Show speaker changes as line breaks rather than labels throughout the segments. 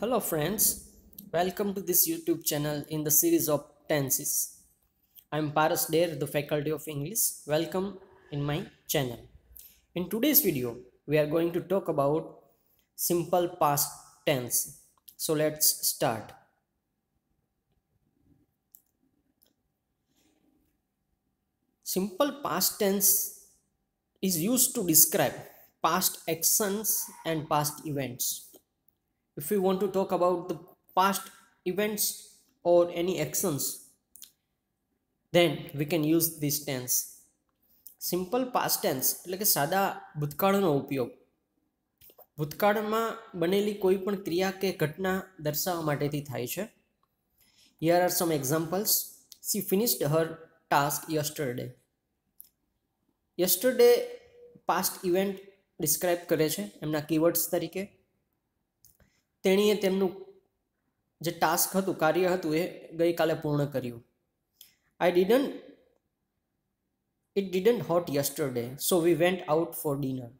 Hello friends, welcome to this YouTube channel in the series of tenses. I am Paras Dare, the Faculty of English. Welcome in my channel. In today's video, we are going to talk about simple past tense. So let's start. Simple past tense is used to describe past actions and past events if we want to talk about the past events or any actions then we can use this tense simple past tense એટલે કે સાદા ભૂતકાળનો ઉપયોગ ભૂતકાળમાં બનેલી કોઈ પણ ક્રિયા કે ઘટના દર્શાવવા માટેથી થાય છે here are some examples she finished her task yesterday yesterday past event describe કરે છે એમના કીવર્ડ્સ તરીકે તેણીએ તેમનું જે ટાસ્ક હતું કાર્ય હતું એ ગઈકાલે પૂર્ણ કર્યું I didn't it didn't hot yesterday so we went out for dinner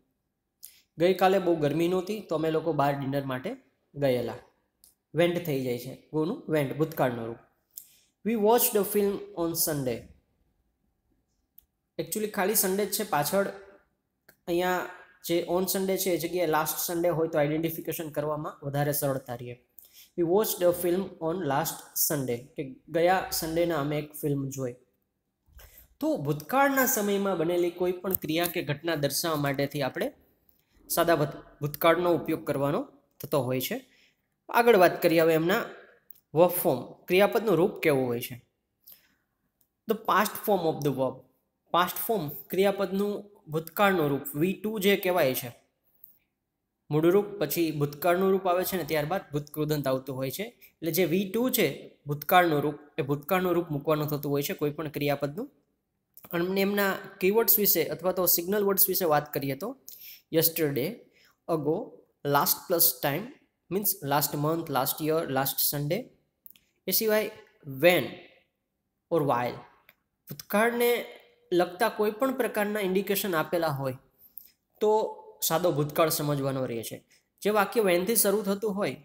ગઈકાલે બહુ ગરમી નહોતી તો અમે લોકો બહાર ડિનર માટે ગયેલા વેન્ટ થઈ જાય છે ગોનું વેન્ટ ભૂતકાળનું રૂપ we watch the film on Sunday actually ખાલી સન્ડે જ છે પાછળ અહીંયા જે ઓન સન્ડે છે એ જગ્યાએ લાસ્ટ સન્ડે હોય તો આઈડેન્ટિફિકેશન કરવામાં વધારે સરળતા રહે we watch a film on last Sunday કે ગયા સન્ડેના અમે એક ફિલ્મ જોઈ તો ભૂતકાળના સમયમાં બનેલી કોઈ પણ ક્રિયા કે ઘટના દર્શાવવા માટેથી આપણે સાદા ભૂતકાળનો ઉપયોગ કરવાનો થતો હોય છે આગળ વાત કરીએ હવે એમના વર્ક ફોર્મ ક્રિયાપદનું રૂપ કેવું હોય છે the past form of the verb past form ક્રિયાપદનું ભૂતકાળનું રૂપ વી ટુ જે કહેવાય છે મૂળરૂપ પછી ભૂતકાળનું રૂપ આવે છે ને ત્યારબાદ ભૂતકૃદંત આવતું હોય છે એટલે જે વી ટુ છે ભૂતકાળનું રૂપ એ ભૂતકાળનું રૂપ મૂકવાનું થતું હોય છે કોઈ પણ ક્રિયાપદનું અને એમના કીવર્ડ્સ વિશે અથવા તો સિગ્નલ વર્ડ્સ વિશે વાત કરીએ તો yesterday ago last plus time means last month last year last Sunday એ સિવાય વેન ઓર વાય ભૂતકાળને લગતા કોઈ પણ પ્રકારના ઇન્ડિકેશન આપેલા હોય તો સાદો ભૂતકાળ સમજવાનો રહે છે જે વાક્ય વેનથી શરૂ થતું હોય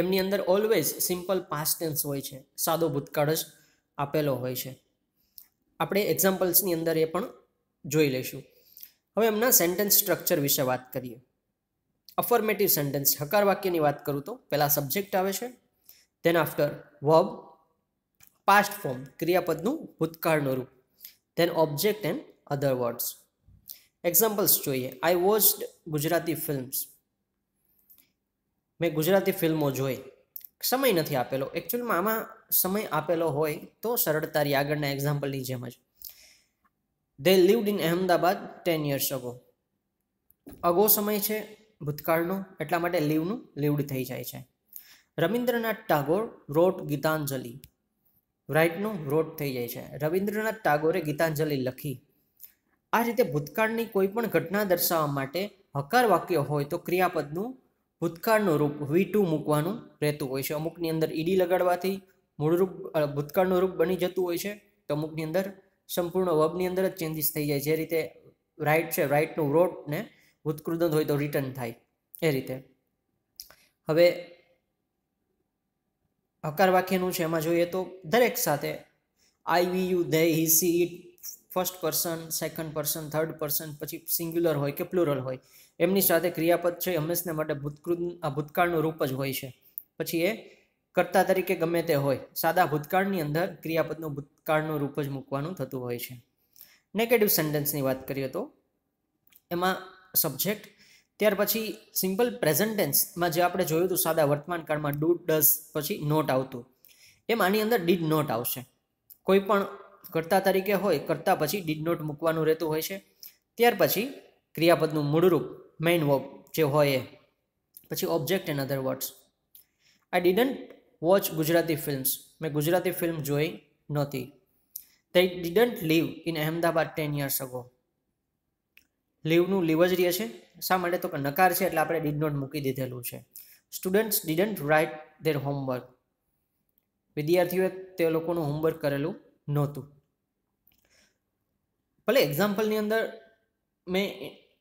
એમની અંદર ઓલવેઝ સિમ્પલ પાસ્ટ ટેન્સ હોય છે સાદો ભૂતકાળ જ આપેલો હોય છે આપણે એક્ઝામ્પલ્સની અંદર એ પણ જોઈ લઈશું હવે એમના સેન્ટેન્સ સ્ટ્રક્ચર વિશે વાત કરીએ અફર્મેટિવ સેન્ટેન્સ હકાર વાક્યની વાત કરું તો પહેલાં સબ્જેક્ટ આવે છે then after verb past form ક્રિયાપદનું ભૂતકાળનું રૂપ then object and other words examples જોઈએ આઈ વોચ્ડ ગુજરાતી ફિલ્મ્સ મેં ગુજરાતી ફિલ્મો જોઈ સમય નથી આપેલો એકચ્યુઅલમાં આમાં સમય આપેલો હોય તો સરળતાથી આગળના એક્ઝામ્પલની જેમ જ they lived in Ahmedabad ten years ago ago સમય છે ભૂતકાળનો એટલા માટે લીવનું લીવડ થઈ જાય છે રવિન્દ્રનાથ ટાગોર રોટ ગીતાંજલિ રાઇટનું રોટ થઈ જાય છે રવિન્દ્રનાથ ટાગોરે ગીતાંજલિ લખી આ રીતે ભૂતકાળની કોઈ પણ ઘટના દર્શાવવા માટે હકાર વાક્ય હોય તો ક્રિયાપદનું ભૂતકાળનું રૂપ વી ટુ મૂકવાનું રહેતું હોય છે અમુકની અંદર ઈડી e લગાડવાથી મૂળરૂપ ભૂતકાળનું રૂપ બની જતું હોય છે તો અમુકની અંદર સંપૂર્ણ વબની અંદર જ ચેન્જીસ થઈ જાય જે રીતે રાઇટ છે રાઇટનું રોટ ને ભૂતકૃદંત હોય તો રિટર્ન થાય એ રીતે હવે હકાર વાક્યનું છે એમાં જોઈએ તો દરેક સાથે I we you they he she it first person second person third person પછી સિંગ્યુલર હોય કે પ્લુરલ હોય એમની સાથે ક્રિયાપદ છે હંમેશને માટે ભૂતકૃત આ ભૂતકાળનું રૂપ જ હોય છે પછી એ કર્તા તરીકે ગમે તે હોય સાદા ભૂતકાળની અંદર ક્રિયાપદનું ભૂતકાળનું રૂપ જ મૂકવાનું થતું હોય છે નેગેટિવ સેન્ટેન્સની વાત કરીએ તો એમાં સબ્જેક્ટ ત્યાર પછી સિમ્પલ પ્રેઝન્ટ જે આપણે જોયું હતું સાદા વર્તમાનકાળમાં ડુ ડસ પછી નોટ આવતું એમ આની અંદર ડીડ નોટ આવશે કોઈ પણ કરતા તરીકે હોય કર્તા પછી ડીડ નોટ મૂકવાનું રહેતું હોય છે ત્યાર પછી ક્રિયાપદનું મૂળરૂપ મેઇન વર્બ જે હોય એ પછી object and other words I didn't watch Gujarati films મેં ગુજરાતી ફિલ્મ જોઈ નહોતી they didn't live in Ahmedabad ten years ago લીવનું લીવ જ રહે છે શા માટે તો કે નકાર છે એટલે આપણે ડીડ નોટ મૂકી દીધેલું છે students didn't write their homework વિદ્યાર્થીઓએ તે લોકોનું હોમવર્ક કરેલું નહોતું ભલે એક્ઝામ્પલની અંદર મેં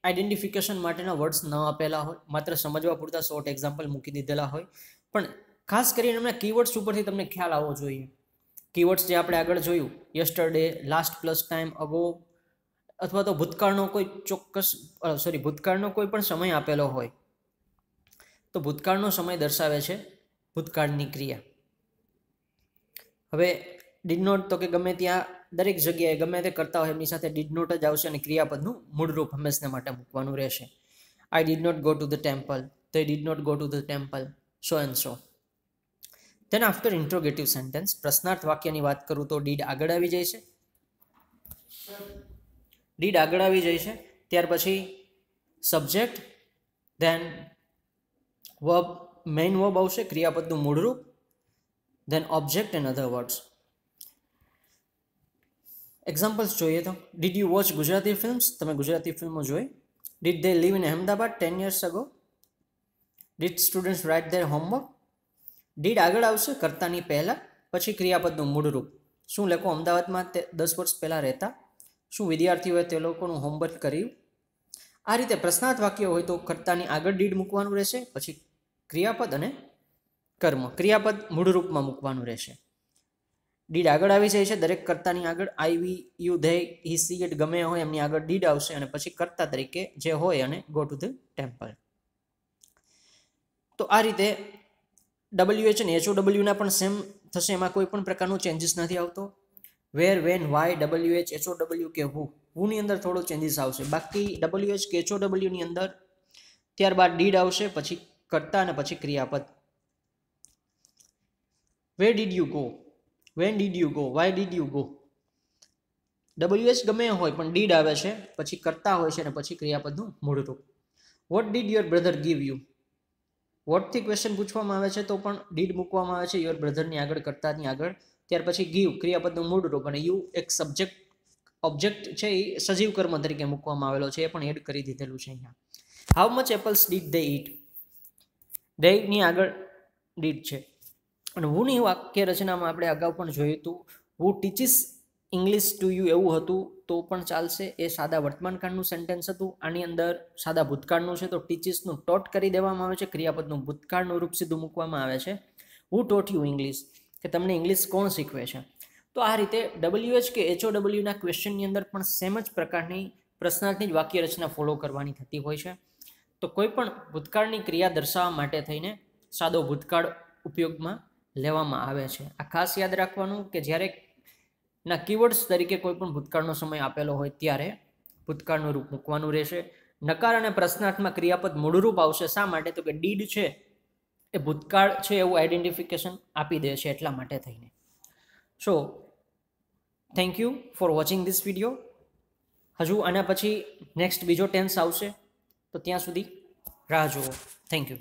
આઇડેન્ટિફિકેશન માટેના વર્ડ્સ ન આપેલા હોય માત્ર સમજવા પૂરતા શોર્ટ એક્ઝામ્પલ મૂકી દીધેલા હોય પણ ખાસ કરીને એમના કીવર્ડ્સ ઉપરથી તમને ખ્યાલ આવવો જોઈએ કીવર્ડ્સ જે આપણે આગળ જોયું yesterday last plus time ago અથવા તો ભૂતકાળનો કોઈ ચોક્કસ સોરી ભૂતકાળનો કોઈ પણ સમય આપેલો હોય તો ભૂતકાળનો સમય દર્શાવે છે ભૂતકાળની ક્રિયા હવે ડીડ નોટ તો કે ગમે ત્યાં દરેક જગ્યાએ ગમે તે કરતા હોય એમની સાથે ડીડ નોટ જ આવશે અને ક્રિયાપદનું મૂળરૂપ હંમેશને માટે મૂકવાનું રહેશે I did not go to the temple તે did not go to the temple so and so then after interrogative sentence પ્રશ્નાર્થ વાક્યની વાત કરું તો ડીડ આગળ આવી જાય છે ડીડ આગળ આવી જાય છે ત્યાર પછી subject then verb main verb આવશે ક્રિયાપદનું મૂળરૂપ then object and other words examples જોઈએ તો did you watch Gujarati films તમે ગુજરાતી ફિલ્મો જોઈ did they live in Ahmedabad ten years ago did students write their homework did આગળ આવશે કરતાની પહેલાં પછી ક્રિયાપદનું મૂળરૂપ શું લખો અમદાવાદમાં તે દસ વર્ષ પહેલાં રહેતા શું વિદ્યાર્થીઓએ તે લોકોનું હોમવર્ક કર્યું આ રીતે પ્રશ્નાર્થ વાક્ય હોય તો કર્તાની આગળ ડીડ મૂકવાનું રહેશે પછી ક્રિયાપદ અને કર્મ ક્રિયાપદ મૂળ રૂપમાં મૂકવાનું રહેશે ડીડ આગળ આવી જાય છે દરેક કર્તાની આગળ I we you they he she it ગમે હોય એમની આગળ ડીડ આવશે અને પછી કર્તા તરીકે જે હોય અને ગો ટુ ધ ટેમ્પલ તો આ રીતે ડબલ્યુએચ અને ડબલ્યુના પણ સેમ થશે એમાં કોઈ પણ પ્રકારનો ચેન્જીસ નથી આવતો where when why W H H O W કે હુ હુની અંદર થોડો ચેન્જીસ આવશે બાકી ડબલ્યુ એચ કે એચઓ ડબલ્યુની અંદર ત્યારબાદ ડીડ આવશે પછી કરતા અને પછી ક્રિયાપદ where did you go when did you go why did you go W H ગમે હોય પણ ડીડ આવે છે પછી કરતા હોય છે અને પછી ક્રિયાપદનું મૂળ what did your brother give you વોટથી ક્વેશ્ચન પૂછવામાં આવે છે તો પણ ડીડ મૂકવામાં આવે છે યોર બ્રધરની આગળ કરતાની આગળ ત્યાર પછી ગીવ ક્રિયાપદનું મૂળરૂપ અને યુ એક સબ્જેક્ટ ઓબ્જેક્ટ છે એ સજીવ કર્મ તરીકે મૂકવામાં આવેલો છે એ પણ એડ કરી દીધેલું છે અહીંયા how much apples did they eat ની આગળ ડીડ છે અને હુની વાક્ય રચનામાં આપણે અગાઉ પણ જોયું હતું who teaches English to you એવું હતું તો પણ ચાલશે એ સાદા વર્તમાનકાળનું સેન્ટેન્સ હતું આની અંદર સાદા ભૂતકાળનું છે તો ટીચિસનું ટોટ કરી દેવામાં આવે છે ક્રિયાપદનું ભૂતકાળનું રૂપ સીધું મૂકવામાં આવે છે હુ ટોટ યુ ઇંગ્લિશ કે તમને ઇંગ્લિશ કોણ શીખવે છે તો આ રીતે ડબલ્યુએચ કે એચઓ ડબલ્યુના ક્વેશ્ચનની અંદર પણ સેમ જ પ્રકારની પ્રશ્નાર્થની જ વાક્ય રચના ફોલો કરવાની થતી હોય છે તો કોઈ પણ ભૂતકાળની ક્રિયા દર્શાવવા માટે થઈને સાદો ભૂતકાળ ઉપયોગમાં લેવામાં આવે છે આ ખાસ યાદ રાખવાનું કે જ્યારે ના કીવર્ડ્સ તરીકે કોઈ પણ ભૂતકાળનો સમય આપેલો હોય ત્યારે ભૂતકાળનું રૂપ મૂકવાનું રહેશે નકાર અને પ્રશ્નાર્થમાં ક્રિયાપદ મૂળરૂપ આવશે શા માટે તો કે ડીડ છે એ ભૂતકાળ છે એવું આઈડેન્ટિફિકેશન આપી દે છે એટલા માટે થઈને so thank you for watching this video હજુ આના પછી નેક્સ્ટ બીજો ટેન્સ આવશે તો ત્યાં સુધી રાહ જુઓ થેન્ક યુ